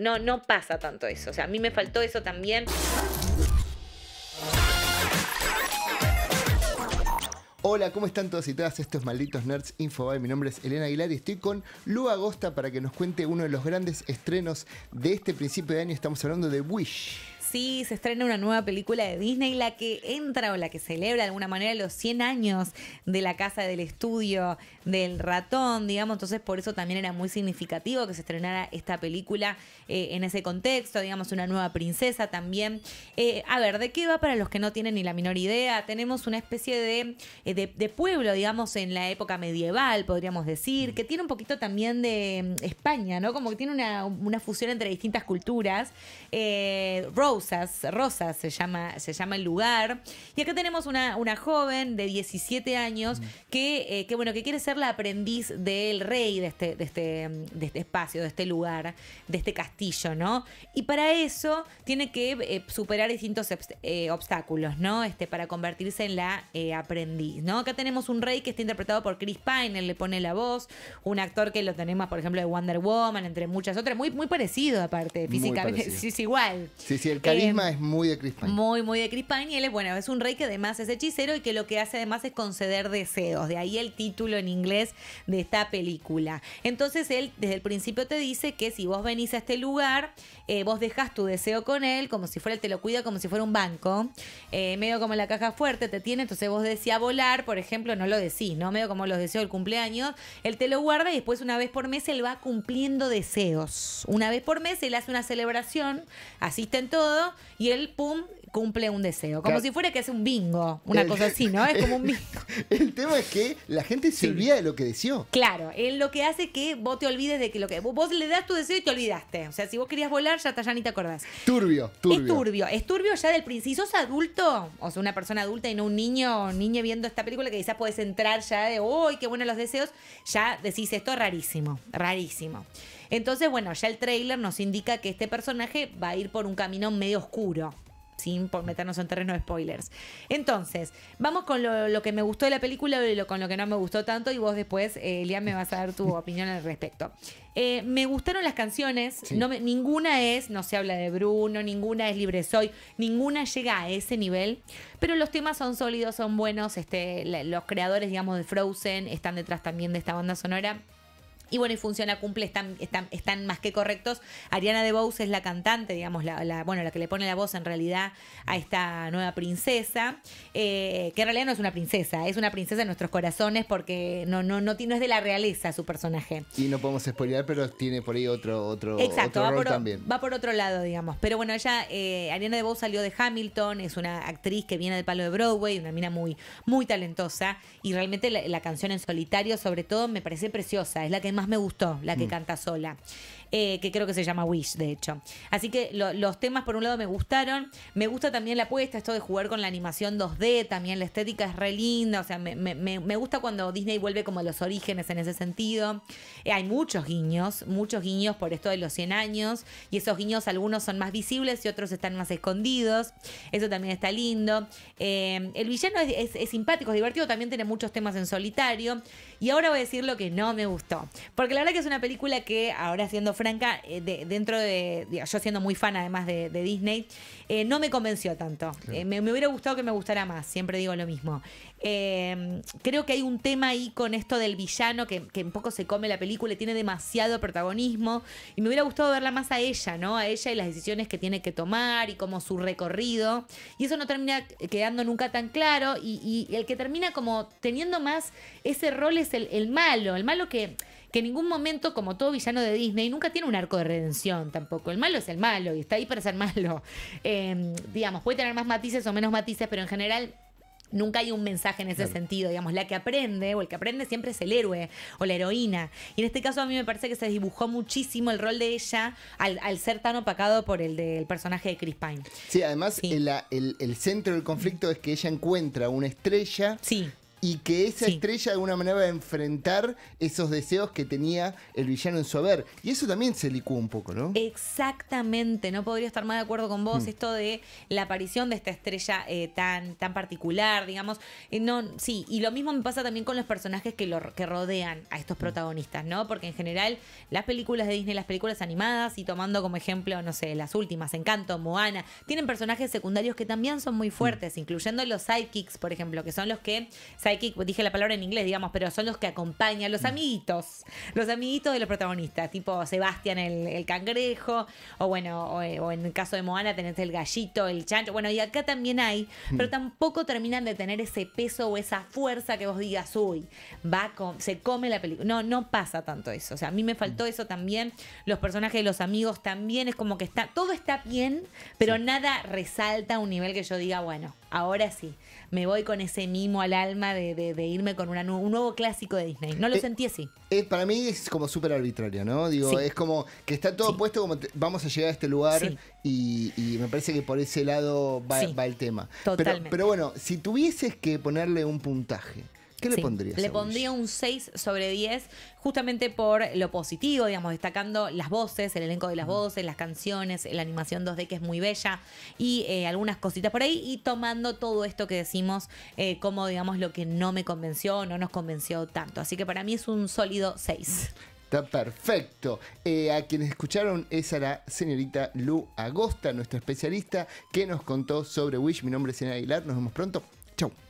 No, no pasa tanto eso. O sea, a mí me faltó eso también. Hola, ¿cómo están todos y todas estos malditos nerds Infobae? Mi nombre es Elena Aguilar y estoy con Lu Agosta para que nos cuente uno de los grandes estrenos de este principio de año. Estamos hablando de Wish. Sí, se estrena una nueva película de Disney, la que entra o la que celebra de alguna manera los 100 años de la casa del estudio del ratón, digamos. Entonces, por eso también era muy significativo que se estrenara esta película eh, en ese contexto, digamos, una nueva princesa también. Eh, a ver, ¿de qué va para los que no tienen ni la menor idea? Tenemos una especie de, eh, pueblo, digamos, en la época medieval, podríamos decir, que tiene un poquito también de mm, España, ¿no? Como que tiene una, fusión entre distintas culturas. Eh, Rosas, se llama, se llama el lugar. Y acá tenemos una, una joven de 17 años eh, que, bueno, que quiere ser la aprendiz del rey de este, de, este, de este espacio, de este lugar, de este castillo, ¿no? Y para eso tiene que eh, superar distintos eh, obstáculos, ¿no? Este, para convertirse en la aprendiz, ¿no? Acá tenemos un rey que está interpretado por Chris Pine, él le pone la voz, un actor que lo tenemos, por ejemplo, de Wonder Woman, entre muchas otras, muy, muy parecido aparte, físicamente, sí es igual. Sí, sí, el carisma em, es muy de Chris Muy, muy de Chris Y él es, bueno, es un rey que además es hechicero y que lo que hace además es conceder deseos. De ahí el título en inglés de esta película. Entonces él desde el principio te dice que si vos venís a este lugar, eh, vos dejas tu deseo con él, como si fuera, él te lo cuida como si fuera un banco, eh, medio como la caja fuerte te tiene, entonces vos a volar, por ejemplo, no lo decís, ¿no? Medio como los deseos del cumpleaños, él te lo guarda y después una vez por mes él va cumpliendo deseos. Una vez por mes él hace una celebración, asisten todos, y él, pum, cumple un deseo. Como si fuera que hace un bingo, una cosa así, ¿no? Es como un bingo. El tema es que la gente se olvida de lo que deseó. Claro, es lo que hace que vos te olvides de que lo que. Vos le das tu deseo y te olvidaste. O sea, si vos querías volar, ya, ya ni te acordás. Turbio, turbio. Es turbio, es turbio ya del principio. Si sos adulto, o sea, una persona adulta y no un niño niña viendo esta película que quizás puedes entrar ya de, uy, qué buenos los deseos, ya decís esto rarísimo, rarísimo. Entonces, bueno, ya el trailer nos indica que este personaje va a ir por un camino medio oscuro sin meternos en terreno de spoilers. Entonces, vamos con lo, que me gustó de la película y lo, con lo que no me gustó tanto y vos después, eh, me vas a dar tu opinión al respecto. Eh, me gustaron las canciones, no ninguna es No se habla de Bruno, ninguna es Libre Soy, ninguna llega a ese nivel, pero los temas son sólidos, son buenos, este, los creadores, digamos, de Frozen están detrás también de esta banda sonora. Y bueno, y funciona, cumple, están, están, más que correctos. Ariana DeBose es la cantante, digamos, la, bueno, la que le pone la voz en realidad a esta nueva princesa, eh, que en realidad no es una princesa, es una princesa en nuestros corazones porque no, no, no, es de la realeza su personaje. Y no podemos spoilear, pero tiene por ahí otro, otro, Exacto, va rol por, también. Va por otro lado, digamos. Pero bueno, ella, Ariana eh, Ariana DeBose salió de Hamilton, es una actriz que viene del palo de Broadway, una mina muy, muy talentosa. Y realmente la, canción en solitario, sobre todo, me parece preciosa. Es la que más más me gustó, la que mm. canta sola. Eh, que creo que se llama Wish, de hecho. Así que los temas, por un lado, me gustaron. Me gusta también la apuesta, esto de jugar con la animación 2D, también la estética es re linda. O sea, me, gusta cuando Disney vuelve como a los orígenes en ese sentido. Eh, hay muchos guiños, muchos guiños por esto de los 100 años. Y esos guiños, algunos son más visibles y otros están más escondidos. Eso también está lindo. Eh, el villano es, simpático, es divertido. También tiene muchos temas en solitario. Y ahora voy a decir lo que no me gustó. Porque la verdad que es una película que, ahora siendo franca, eh, dentro de, yo siendo muy fan además de, Disney, eh, no me convenció tanto. Eh, me, hubiera gustado que me gustara más, siempre digo lo mismo. Em, creo que hay un tema ahí con esto del villano que, un poco se come la película y tiene demasiado protagonismo. Y me hubiera gustado verla más a ella, ¿no? A ella y las decisiones que tiene que tomar y como su recorrido. Y eso no termina quedando nunca tan claro. Y, el que termina como teniendo más ese rol es el malo, el malo que que en ningún momento, como todo villano de Disney, nunca tiene un arco de redención tampoco. El malo es el malo y está ahí para ser malo. Em, digamos, puede tener más matices o menos matices, pero en general Nunca hay un mensaje en ese sentido, digamos, la que aprende o el que aprende siempre es el héroe o la heroína. Y en este caso a mí me parece que se dibujó muchísimo el rol de ella al, ser tan opacado por el del personaje de Chris Pine. Sí, además El, el, centro del conflicto es que ella encuentra una estrella sí y que esa estrella de alguna manera va a enfrentar esos deseos que tenía el villano en su haber. Y eso también se licúa un poco, ¿no? Exactamente, no podría estar más de acuerdo con vos, mm. esto de la aparición de esta estrella eh, tan, tan particular, digamos. Eh, no, sí, y lo mismo me pasa también con los personajes que, lo, que rodean a estos mm. protagonistas, ¿no? Porque en general las películas de Disney, las películas animadas, y tomando como ejemplo, no sé, las últimas, Encanto, Moana, tienen personajes secundarios que también son muy mm. fuertes, incluyendo los sidekicks, por ejemplo, que son los que pues, dije la palabra en inglés, digamos, pero son los que acompañan, los mm. amiguitos, los amiguitos de los protagonistas, tipo Sebastián el, cangrejo, o bueno, eh, o, en el caso de Moana tenés el gallito, el chancho, bueno, y acá también hay, mm. pero tampoco terminan de tener ese peso o esa fuerza que vos digas, uy, va, con, se come la película. No, no pasa tanto eso, o sea, a mí me faltó mm. eso también, los personajes de los amigos también, es como que está, todo está bien, pero nada resalta a un nivel que yo diga, bueno, ahora sí, me voy con ese mimo al alma de, irme con un nuevo clásico de Disney. No lo eh, sentí así. Es eh, para mí es como súper arbitrario, ¿no? Digo, es como que está todo puesto como vamos a llegar a este lugar y, me parece que por ese lado va, el tema. Totalmente. Pero, pero bueno, si tuvieses que ponerle un puntaje, ¿Qué le pondrías? Le pondría un 6 sobre 10, justamente por lo positivo, digamos, destacando las voces, el elenco de las voces, las canciones, la animación 2D que es muy bella y eh, algunas cositas por ahí, y tomando todo esto que decimos eh, como, digamos, lo que no me convenció, no nos convenció tanto. Así que para mí es un sólido 6. Está perfecto. Eh, a quienes escucharon es a la señorita Lu Agosta, nuestra especialista, que nos contó sobre Wish. Mi nombre es Sena Aguilar. Nos vemos pronto. Chau.